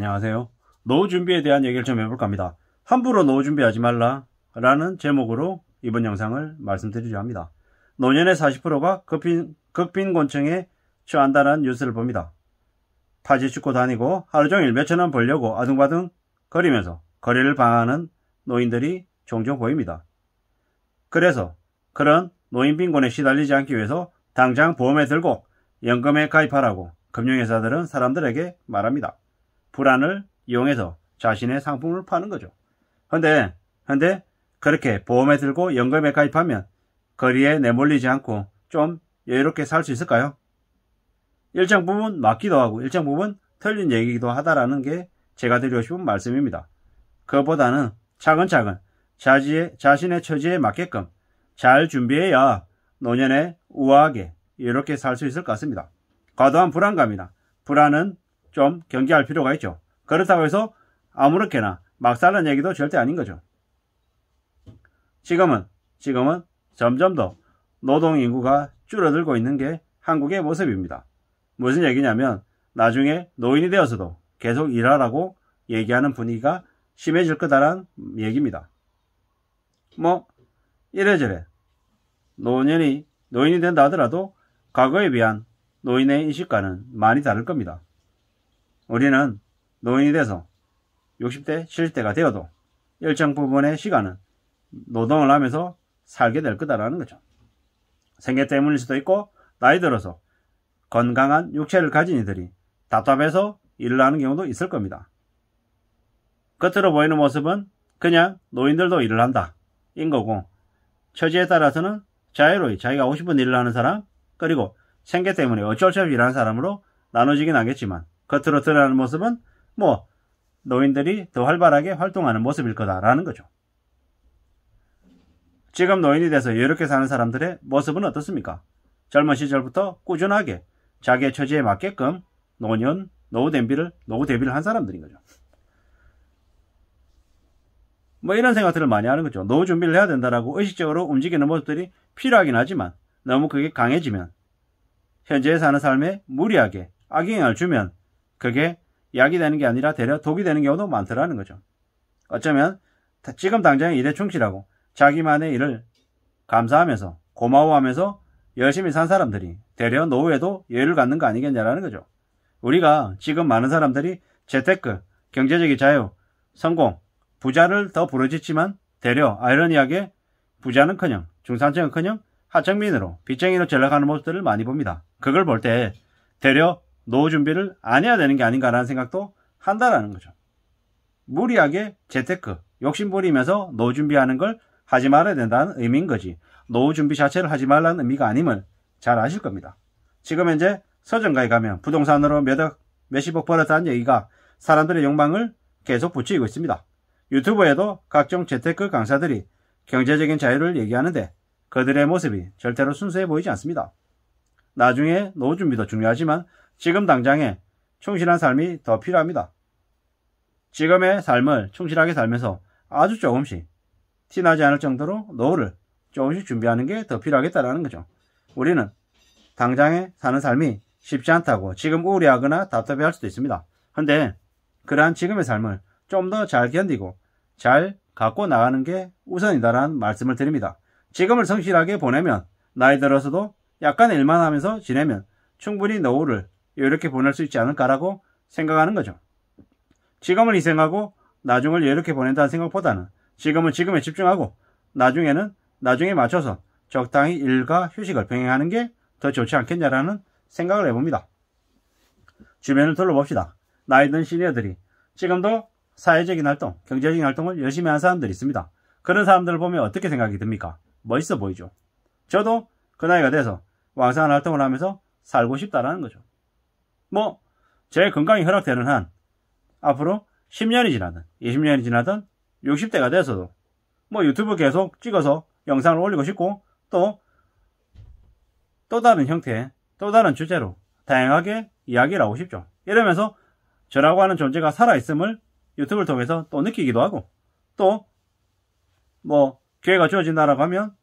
안녕하세요. 노후 준비에 대한 얘기를 좀 해볼까 합니다. 함부로 노후 준비하지 말라 라는 제목으로 이번 영상을 말씀드리려 합니다. 노년의 40%가 급빈극빈곤층에 처한다는 뉴스를 봅니다. 타지 축고 다니고 하루 종일 몇천 원 벌려고 아둥바등 거리면서 거리를 방하는 노인들이 종종 보입니다. 그래서 그런 노인 빈곤에 시달리지 않기 위해서 당장 보험에 들고 연금에 가입하라고 금융회사들은 사람들에게 말합니다. 불안을 이용해서 자신의 상품을 파는 거죠. 그런데 근데 그렇게 보험에 들고 연금에 가입하면 거리에 내몰리지 않고 좀 여유롭게 살 수 있을까요? 일정 부분 맞기도 하고 일정 부분 틀린 얘기기도 하다라는 게 제가 드리고 싶은 말씀입니다. 그것보다는 차근차근 자지의, 자신의 처지에 맞게끔 잘 준비해야 노년에 우아하게 이렇게 살 수 있을 것 같습니다. 과도한 불안감이나 불안은 좀 경계할 필요가 있죠. 그렇다고 해서 아무렇게나 막살는 라 얘기도 절대 아닌 거죠. 지금은 지금은 점점 더 노동 인구가 줄어들고 있는 게 한국의 모습입니다. 무슨 얘기냐면 나중에 노인이 되어서도 계속 일하라고 얘기하는 분위기가 심해질 거다란 얘기입니다. 뭐 이래저래 노년이 노인이 된다 하더라도 과거에 비한 노인의 인식과는 많이 다를 겁니다. 우리는 노인이 돼서 60대, 70대가 되어도 일정 부분의 시간은 노동을 하면서 살게 될 거다라는 거죠. 생계 때문일 수도 있고 나이 들어서 건강한 육체를 가진 이들이 답답해서 일을 하는 경우도 있을 겁니다. 겉으로 보이는 모습은 그냥 노인들도 일을 한다. 인 거고 처지에 따라서는 자유로이 자기가 하고 싶은 일을 하는 사람 그리고 생계 때문에 어쩔 수 없이 일하는 사람으로 나눠지긴 하겠지만 겉으로 드러나는 모습은 뭐 노인들이 더 활발하게 활동하는 모습일 거다라는 거죠. 지금 노인이 돼서 이렇게 사는 사람들의 모습은 어떻습니까? 젊은 시절부터 꾸준하게 자기의 처지에 맞게끔 노년, 노후 대비를, 노후 대비를 한 사람들인 거죠. 뭐 이런 생각들을 많이 하는 거죠. 노후 준비를 해야 된다라고 의식적으로 움직이는 모습들이 필요하긴 하지만 너무 그게 강해지면 현재에 사는 삶에 무리하게 악영향을 주면 그게 약이 되는 게 아니라 대려 독이 되는 경우도 많더라는 거죠. 어쩌면 지금 당장 일에 충실하고 자기만의 일을 감사하면서 고마워하면서 열심히 산 사람들이 대려 노후에도 여유를 갖는 거 아니겠냐라는 거죠. 우리가 지금 많은 사람들이 재테크, 경제적인 자유, 성공, 부자를 더 부르짖지만 대려 아이러니하게 부자는커녕 중산층은커녕 하청민으로 빚쟁이로 전락하는 모습들을 많이 봅니다. 그걸 볼 때 대려 노후 준비를 안 해야 되는 게 아닌가라는 생각도 한다라는 거죠. 무리하게 재테크, 욕심부리면서 노후 준비하는 걸 하지 말아야 된다는 의미인 거지. 노후 준비 자체를 하지 말라는 의미가 아님을 잘 아실 겁니다. 지금 현재 서정가에 가면 부동산으로 몇억, 몇십억 벌었다는 얘기가 사람들의 욕망을 계속 붙이고 있습니다. 유튜브에도 각종 재테크 강사들이 경제적인 자유를 얘기하는데 그들의 모습이 절대로 순수해 보이지 않습니다. 나중에 노후 준비도 중요하지만 지금 당장에 충실한 삶이 더 필요합니다. 지금의 삶을 충실하게 살면서 아주 조금씩 티나지 않을 정도로 노후를 조금씩 준비하는 게 더 필요하겠다라는 거죠. 우리는 당장에 사는 삶이 쉽지 않다고 지금 우울해하거나 답답해할 수도 있습니다. 근데 그러한 지금의 삶을 좀 더 잘 견디고 잘 갖고 나가는 게 우선이다라는 말씀을 드립니다. 지금을 성실하게 보내면 나이 들어서도 약간 일만 하면서 지내면 충분히 노후를 이렇게 보낼 수 있지 않을까라고 생각하는 거죠. 지금을 희생하고 나중을 이렇게 보낸다는 생각보다는 지금은 지금에 집중하고 나중에는 나중에 맞춰서 적당히 일과 휴식을 병행하는 게 더 좋지 않겠냐라는 생각을 해봅니다. 주변을 둘러봅시다. 나이 든 시니어들이 지금도 사회적인 활동, 경제적인 활동을 열심히 한 사람들이 있습니다. 그런 사람들을 보면 어떻게 생각이 듭니까? 멋있어 보이죠. 저도 그 나이가 돼서 왕성한 활동을 하면서 살고 싶다라는 거죠. 뭐, 제 건강이 허락되는 한, 앞으로 10년이 지나든, 20년이 지나든, 60대가 돼서도, 뭐 유튜브 계속 찍어서 영상을 올리고 싶고, 또, 또 다른 형태의, 또 다른 주제로 다양하게 이야기를 하고 싶죠. 이러면서 저라고 하는 존재가 살아있음을 유튜브를 통해서 또 느끼기도 하고, 또, 뭐, 기회가 주어진다라고 하면,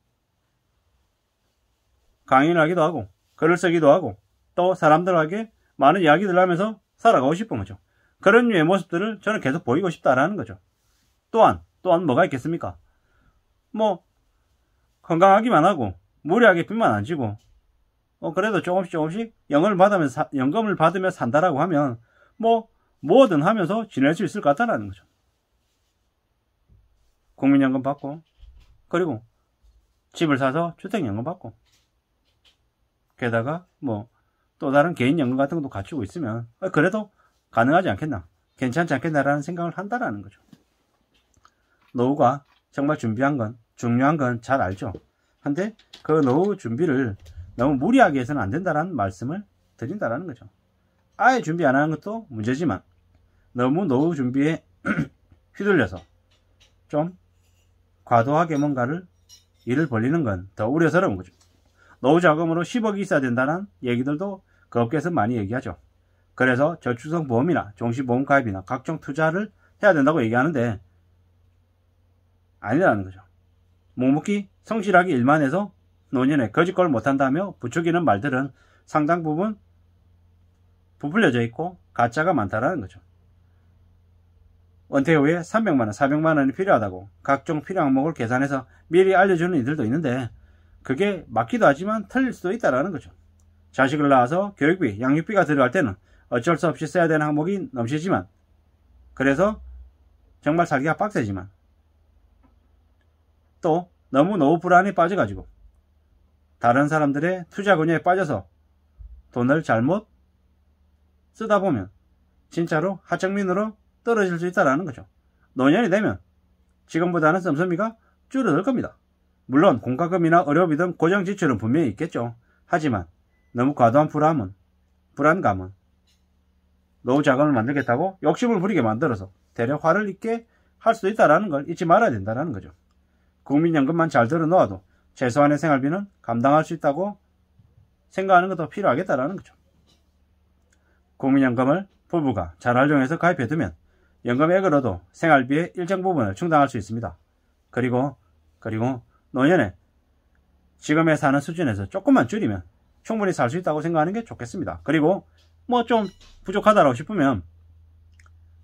강의를 하기도 하고, 글을 쓰기도 하고, 또 사람들에게 많은 이야기들 하면서 살아가고 싶은 거죠. 그런 류의 모습들을 저는 계속 보이고 싶다라는 거죠. 또한, 또한 뭐가 있겠습니까? 뭐, 건강하기만 하고, 무리하게 빚만 안 지고, 어, 그래도 조금씩 조금씩 영을 받으면, 사, 연금을 받으며 산다라고 하면, 뭐, 뭐든 하면서 지낼 수 있을 것 같다라는 거죠. 국민연금 받고, 그리고 집을 사서 주택연금 받고, 게다가 뭐, 또 다른 개인 연금 같은 것도 갖추고 있으면 아, 그래도 가능하지 않겠나 괜찮지 않겠나라는 생각을 한다라는 거죠. 노후가 정말 준비한 건 중요한 건 잘 알죠. 한데 그 노후 준비를 너무 무리하게 해서는 안 된다라는 말씀을 드린다라는 거죠. 아예 준비 안 하는 것도 문제지만 너무 노후 준비에 휘둘려서 좀 과도하게 뭔가를 일을 벌리는 건 더 우려스러운 거죠. 노후 자금으로 10억이 있어야 된다는 얘기들도 그 업계에서 많이 얘기하죠. 그래서 저출성 보험이나 종신보험 가입이나 각종 투자를 해야 된다고 얘기하는데 아니라는 거죠. 묵묵히 성실하게 일만 해서 노년에 거짓걸 못한다며 부추기는 말들은 상당 부분 부풀려져 있고 가짜가 많다라는 거죠. 은퇴 후에 300만원, 400만원이 필요하다고 각종 필요 한 항목을 계산해서 미리 알려주는 이들도 있는데 그게 맞기도 하지만 틀릴 수도 있다라는 거죠. 자식을 낳아서 교육비, 양육비가 들어갈 때는 어쩔 수 없이 써야 되는 항목이 넘치지만 그래서 정말 살기가 빡세지만 또 너무 노후 불안에 빠져가지고 다른 사람들의 투자 권유에 빠져서 돈을 잘못 쓰다 보면 진짜로 하청민으로 떨어질 수 있다라는 거죠. 노년이 되면 지금보다는 썸썸이가 줄어들 겁니다. 물론 공과금이나 의료비 등 고정 지출은 분명히 있겠죠. 하지만 너무 과도한 불안은 불안감은 노후 자금을 만들겠다고 욕심을 부리게 만들어서 대략 화를 잇게할 수 있다는 걸 잊지 말아야 된다는 거죠. 국민연금만 잘 들어놓아도 최소한의 생활비는 감당할 수 있다고 생각하는 것도 필요하겠다는 거죠. 국민연금을 부부가 잘 활용해서 가입해두면 연금액으로도 생활비의 일정 부분을 충당할 수 있습니다. 그리고 그리고 노년에 지금의 사는 수준에서 조금만 줄이면 충분히 살 수 있다고 생각하는 게 좋겠습니다. 그리고 뭐 좀 부족하다고 싶으면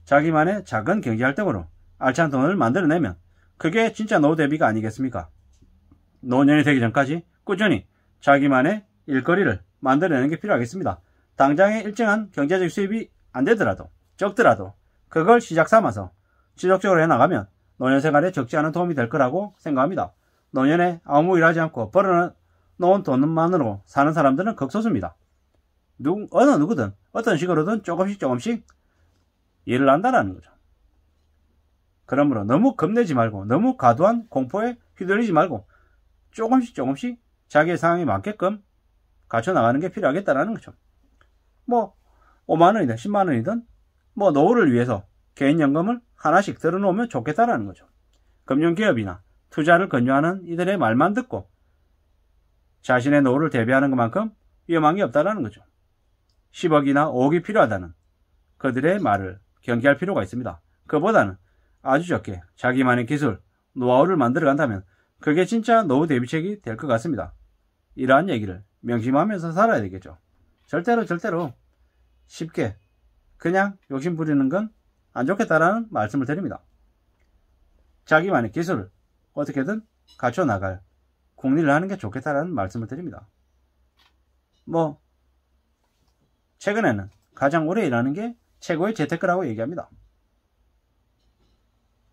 자기만의 작은 경제 활동으로 알찬 돈을 만들어내면 그게 진짜 노후 대비가 아니겠습니까? 노년이 되기 전까지 꾸준히 자기만의 일거리를 만들어내는 게 필요하겠습니다. 당장에 일정한 경제적 수입이 안 되더라도 적더라도 그걸 시작 삼아서 지속적으로 해나가면 노년 생활에 적지 않은 도움이 될 거라고 생각합니다. 노년에 아무 일하지 않고 벌어는 넣은 돈만으로 사는 사람들은 극소수입니다. 누, 어느 누구든 어떤 식으로든 조금씩 조금씩 일을 한다는 거죠. 그러므로 너무 겁내지 말고 너무 과도한 공포에 휘둘리지 말고 조금씩 조금씩 자기의 상황에 맞게끔 갖춰 나가는 게 필요하겠다라는 거죠. 뭐 5만 원이든 10만 원이든 뭐 노후를 위해서 개인연금을 하나씩 들어놓으면 좋겠다라는 거죠. 금융기업이나 투자를 권유하는 이들의 말만 듣고 자신의 노후를 대비하는 것만큼 위험한게 없다라는 거죠. 10억이나 5억이 필요하다는 그들의 말을 경계할 필요가 있습니다. 그보다는 아주 적게 자기만의 기술, 노하우를 만들어 간다면 그게 진짜 노후 대비책이 될 것 같습니다. 이러한 얘기를 명심하면서 살아야 되겠죠. 절대로 절대로 쉽게 그냥 욕심 부리는 건 안 좋겠다라는 말씀을 드립니다. 자기만의 기술을 어떻게든 갖춰 나갈 공리를 하는 게 좋겠다라는 말씀을 드립니다. 뭐 최근에는 가장 오래 일하는 게 최고의 재테크라고 얘기합니다.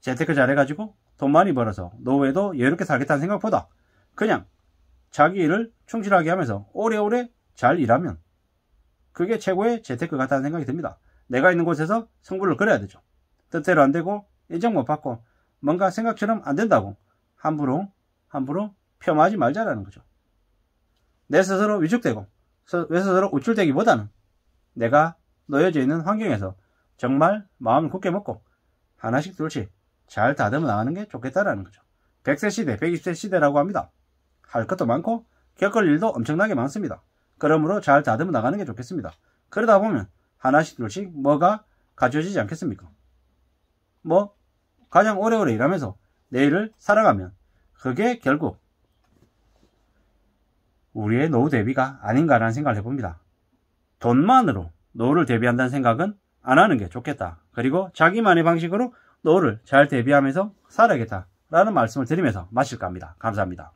재테크 잘해가지고 돈 많이 벌어서 노후에도 여유롭게 살겠다는 생각보다 그냥 자기 일을 충실하게 하면서 오래오래 잘 일하면 그게 최고의 재테크 같다는 생각이 듭니다. 내가 있는 곳에서 승부를 그려야 되죠. 뜻대로 안 되고 인정 못 받고 뭔가 생각처럼 안 된다고 함부로 함부로 폄하하지 말자라는 거죠. 내 스스로 위축되고 내 스스로 우쭐되기보다는 내가 놓여져 있는 환경에서 정말 마음을 굳게 먹고 하나씩 둘씩 잘 다듬어 나가는 게 좋겠다라는 거죠. 100세 시대, 120세 시대라고 합니다. 할 것도 많고 겪을 일도 엄청나게 많습니다. 그러므로 잘 다듬어 나가는 게 좋겠습니다. 그러다 보면 하나씩 둘씩 뭐가 가져지지 않겠습니까? 뭐 가장 오래오래 일하면서 내일을 살아가면 그게 결국 우리의 노후 대비가 아닌가라는 생각을 해봅니다. 돈만으로 노후를 대비한다는 생각은 안 하는 게 좋겠다. 그리고 자기만의 방식으로 노후를 잘 대비하면서 살아야겠다라는 말씀을 드리면서 마칠까 합니다. 감사합니다.